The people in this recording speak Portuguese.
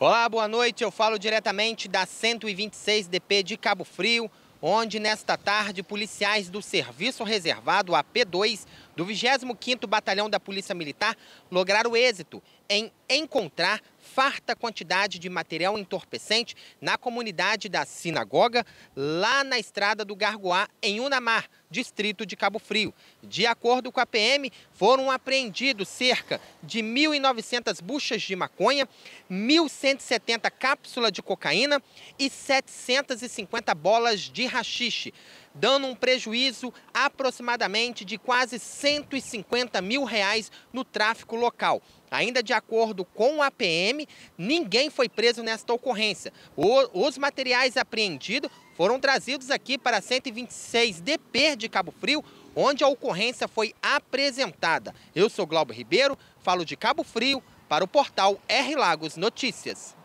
Olá, boa noite. Eu falo diretamente da 126 DP de Cabo Frio, onde nesta tarde policiais do Serviço Reservado AP2 do 25º Batalhão da Polícia Militar lograram êxito em encontrar farta quantidade de material entorpecente na comunidade da Sinagoga, lá na estrada do Gargoá, em Unamar, distrito de Cabo Frio. De acordo com a PM, foram apreendidos cerca de 1.900 buchas de maconha, 1.170 cápsulas de cocaína e 750 bolas de rachixe dando um prejuízo aproximadamente de quase 150 mil reais no tráfico local. Ainda de acordo com a PM, ninguém foi preso nesta ocorrência. os materiais apreendidos foram trazidos aqui para 126 DP de Cabo Frio, onde a ocorrência foi apresentada. Eu sou Glauber Ribeiro, falo de Cabo Frio para o portal R Lagos Notícias.